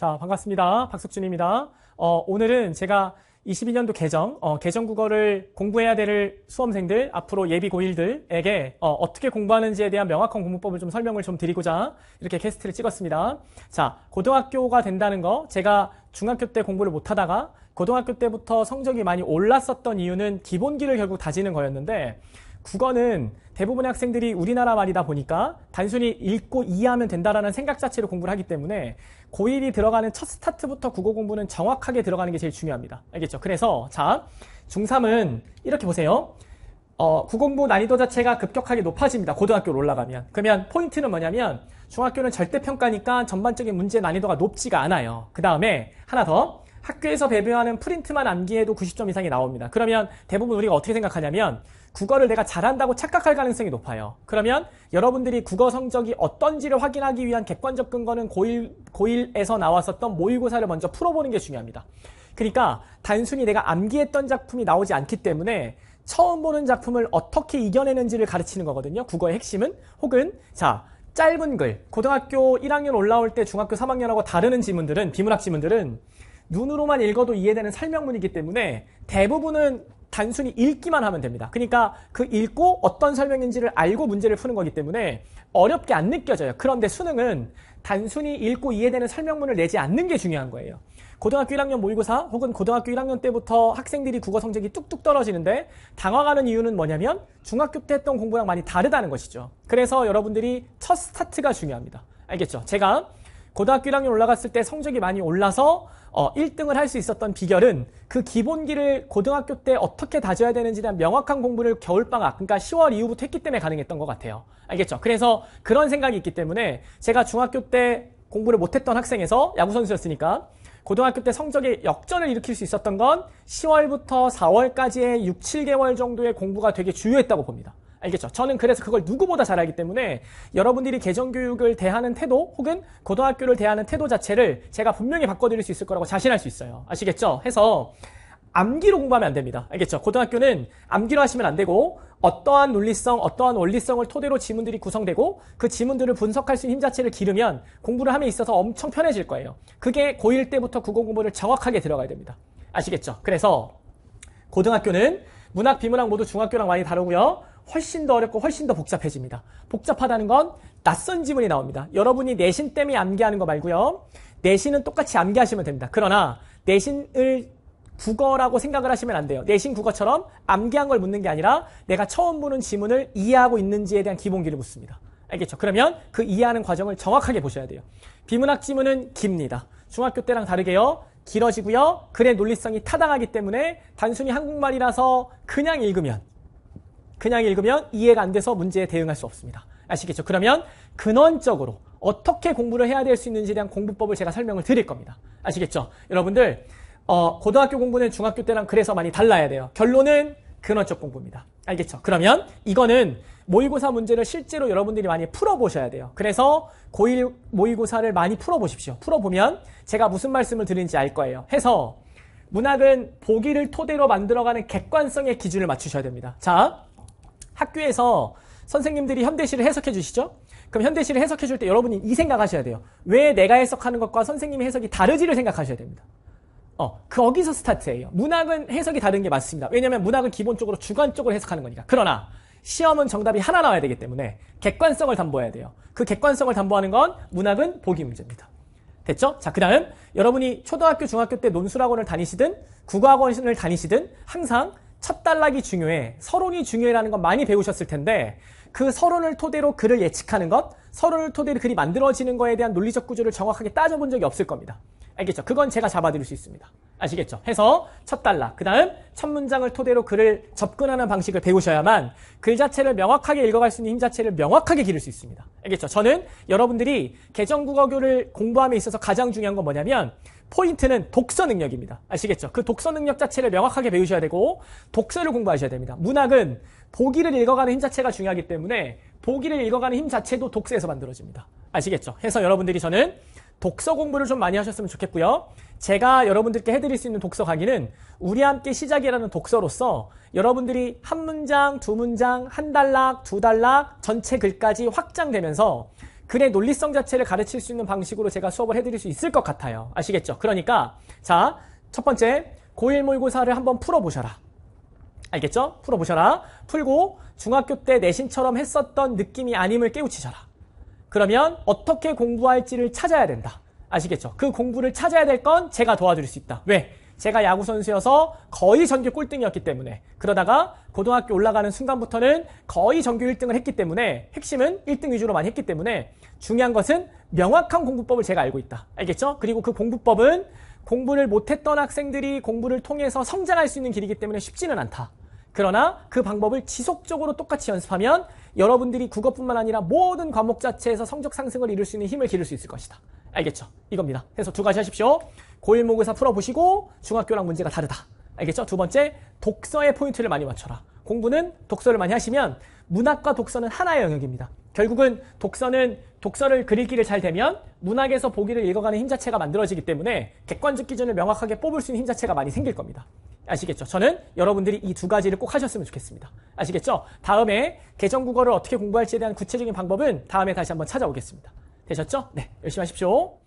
자, 반갑습니다. 박석준입니다. 어, 오늘은 제가 22년도 개정, 어, 개정 국어를 공부해야 될 수험생들, 앞으로 예비 고1들에게 어, 떻게 공부하는지에 대한 명확한 공부법을 좀 설명을 좀 드리고자 이렇게 캐스트를 찍었습니다. 자, 고등학교가 된다는 거, 제가 중학교 때 공부를 못하다가 고등학교 때부터 성적이 많이 올랐었던 이유는 기본기를 결국 다지는 거였는데 국어는 대부분의 학생들이 우리나라 말이다 보니까 단순히 읽고 이해하면 된다라는 생각 자체로 공부를 하기 때문에 고1이 들어가는 첫 스타트부터 국어 공부는 정확하게 들어가는 게 제일 중요합니다. 알겠죠? 그래서 자, 중3은 이렇게 보세요. 어, 국공부 어 난이도 자체가 급격하게 높아집니다. 고등학교로 올라가면. 그러면 포인트는 뭐냐면 중학교는 절대평가니까 전반적인 문제 난이도가 높지가 않아요. 그 다음에 하나 더. 학교에서 배부하는 프린트만 암기해도 90점 이상이 나옵니다. 그러면 대부분 우리가 어떻게 생각하냐면 국어를 내가 잘한다고 착각할 가능성이 높아요. 그러면 여러분들이 국어 성적이 어떤지를 확인하기 위한 객관적 근거는 고1, 고1에서 나왔었던 모의고사를 먼저 풀어보는 게 중요합니다. 그러니까 단순히 내가 암기했던 작품이 나오지 않기 때문에 처음 보는 작품을 어떻게 이겨내는지를 가르치는 거거든요. 국어의 핵심은 혹은 자 짧은 글 고등학교 1학년 올라올 때 중학교 3학년하고 다르는 지문들은 비문학 지문들은 눈으로만 읽어도 이해되는 설명문이기 때문에 대부분은 단순히 읽기만 하면 됩니다. 그러니까 그 읽고 어떤 설명인지를 알고 문제를 푸는 거기 때문에 어렵게 안 느껴져요. 그런데 수능은 단순히 읽고 이해되는 설명문을 내지 않는 게 중요한 거예요. 고등학교 1학년 모의고사 혹은 고등학교 1학년 때부터 학생들이 국어 성적이 뚝뚝 떨어지는데 당황하는 이유는 뭐냐면 중학교 때 했던 공부랑 많이 다르다는 것이죠. 그래서 여러분들이 첫 스타트가 중요합니다. 알겠죠? 제가 고등학교 1학년 올라갔을 때 성적이 많이 올라서 어, 1등을 할 수 있었던 비결은 그 기본기를 고등학교 때 어떻게 다져야 되는지에 대한 명확한 공부를 겨울방학, 그러니까 10월 이후부터 했기 때문에 가능했던 것 같아요. 알겠죠? 그래서 그런 생각이 있기 때문에 제가 중학교 때 공부를 못했던 학생에서 야구선수였으니까 고등학교 때 성적에 역전을 일으킬 수 있었던 건 10월부터 4월까지의 6, 7개월 정도의 공부가 되게 주요했다고 봅니다. 알겠죠? 저는 그래서 그걸 누구보다 잘 알기 때문에 여러분들이 개정교육을 대하는 태도 혹은 고등학교를 대하는 태도 자체를 제가 분명히 바꿔드릴 수 있을 거라고 자신할 수 있어요. 아시겠죠? 해서 암기로 공부하면 안 됩니다. 알겠죠? 고등학교는 암기로 하시면 안 되고 어떠한 논리성, 어떠한 원리성을 토대로 지문들이 구성되고 그 지문들을 분석할 수 있는 힘 자체를 기르면 공부를 함에 있어서 엄청 편해질 거예요. 그게 고1 때부터 국어 공부를 정확하게 들어가야 됩니다. 아시겠죠? 그래서 고등학교는 문학, 비문학 모두 중학교랑 많이 다르고요. 훨씬 더 어렵고 훨씬 더 복잡해집니다. 복잡하다는 건 낯선 지문이 나옵니다. 여러분이 내신 때문에 암기하는 거 말고요. 내신은 똑같이 암기하시면 됩니다. 그러나 내신을 국어라고 생각을 하시면 안 돼요. 내신 국어처럼 암기한 걸 묻는 게 아니라 내가 처음 보는 지문을 이해하고 있는지에 대한 기본기를 묻습니다. 알겠죠? 그러면 그 이해하는 과정을 정확하게 보셔야 돼요. 비문학 지문은 깁니다. 중학교 때랑 다르게요. 길어지고요. 글의 논리성이 타당하기 때문에 단순히 한국말이라서 그냥 읽으면 그냥 읽으면 이해가 안 돼서 문제에 대응할 수 없습니다. 아시겠죠? 그러면 근원적으로 어떻게 공부를 해야 될 수 있는지에 대한 공부법을 제가 설명을 드릴 겁니다. 아시겠죠? 여러분들 어, 고등학교 공부는 중학교 때랑 그래서 많이 달라야 돼요. 결론은 근원적 공부입니다. 알겠죠? 그러면 이거는 모의고사 문제를 실제로 여러분들이 많이 풀어보셔야 돼요. 그래서 고1 모의고사를 많이 풀어보십시오. 풀어보면 제가 무슨 말씀을 드리는지 알 거예요. 해서 문학은 보기를 토대로 만들어가는 객관성의 기준을 맞추셔야 됩니다. 자, 학교에서 선생님들이 현대시를 해석해 주시죠? 그럼 현대시를 해석해 줄 때 여러분이 이 생각하셔야 돼요. 왜 내가 해석하는 것과 선생님의 해석이 다르지를 생각하셔야 됩니다. 어, 거기서 스타트예요. 문학은 해석이 다른 게 맞습니다. 왜냐면 문학은 기본적으로 주관적으로 해석하는 거니까. 그러나 시험은 정답이 하나 나와야 되기 때문에 객관성을 담보해야 돼요. 그 객관성을 담보하는 건 문학은 보기 문제입니다. 됐죠? 자, 그 다음 여러분이 초등학교, 중학교 때 논술학원을 다니시든 국어학원을 다니시든 항상 첫 단락이 중요해, 서론이 중요해라는 건 많이 배우셨을 텐데 그 서론을 토대로 글을 예측하는 것, 서론을 토대로 글이 만들어지는 것에 대한 논리적 구조를 정확하게 따져본 적이 없을 겁니다. 알겠죠? 그건 제가 잡아드릴 수 있습니다. 아시겠죠? 해서 첫 단락, 그 다음 첫 문장을 토대로 글을 접근하는 방식을 배우셔야만 글 자체를 명확하게 읽어갈 수 있는 힘 자체를 명확하게 기를 수 있습니다. 알겠죠? 저는 여러분들이 개정국어교를 공부함에 있어서 가장 중요한 건 뭐냐면 포인트는 독서 능력입니다. 아시겠죠? 그 독서 능력 자체를 명확하게 배우셔야 되고 독서를 공부하셔야 됩니다. 문학은 보기를 읽어가는 힘 자체가 중요하기 때문에 보기를 읽어가는 힘 자체도 독서에서 만들어집니다. 아시겠죠? 해서 여러분들이 저는 독서 공부를 좀 많이 하셨으면 좋겠고요. 제가 여러분들께 해드릴 수 있는 독서 강의는 우리 함께 시작이라는 독서로서 여러분들이 한 문장, 두 문장, 한달락두달락 전체 글까지 확장되면서 글의 논리성 자체를 가르칠 수 있는 방식으로 제가 수업을 해드릴 수 있을 것 같아요. 아시겠죠? 그러니까 자, 첫 번째 고1 모의고사를 한번 풀어보셔라. 알겠죠? 풀어보셔라. 풀고 중학교 때 내신처럼 했었던 느낌이 아님을 깨우치셔라. 그러면 어떻게 공부할지를 찾아야 된다. 아시겠죠? 그 공부를 찾아야 될 건 제가 도와드릴 수 있다. 왜? 제가 야구 선수여서 거의 전교 꼴등이었기 때문에 그러다가 고등학교 올라가는 순간부터는 거의 전교 1등을 했기 때문에 핵심은 1등 위주로 많이 했기 때문에 중요한 것은 명확한 공부법을 제가 알고 있다. 알겠죠? 그리고 그 공부법은 공부를 못했던 학생들이 공부를 통해서 성장할 수 있는 길이기 때문에 쉽지는 않다. 그러나 그 방법을 지속적으로 똑같이 연습하면 여러분들이 국어뿐만 아니라 모든 과목 자체에서 성적 상승을 이룰 수 있는 힘을 기를 수 있을 것이다. 알겠죠? 이겁니다. 그래서 두 가지 하십시오. 고일 모의사 풀어보시고 중학교랑 문제가 다르다. 알겠죠? 두 번째, 독서의 포인트를 많이 맞춰라. 공부는 독서를 많이 하시면 문학과 독서는 하나의 영역입니다. 결국은 독서는 독서를 그리기를잘 되면 문학에서 보기를 읽어가는 힘 자체가 만들어지기 때문에 객관적 기준을 명확하게 뽑을 수 있는 힘 자체가 많이 생길 겁니다. 아시겠죠? 저는 여러분들이 이 두 가지를 꼭 하셨으면 좋겠습니다. 아시겠죠? 다음에 개정 국어를 어떻게 공부할지에 대한 구체적인 방법은 다음에 다시 한번 찾아오겠습니다. 되셨죠? 네, 열심히 하십시오.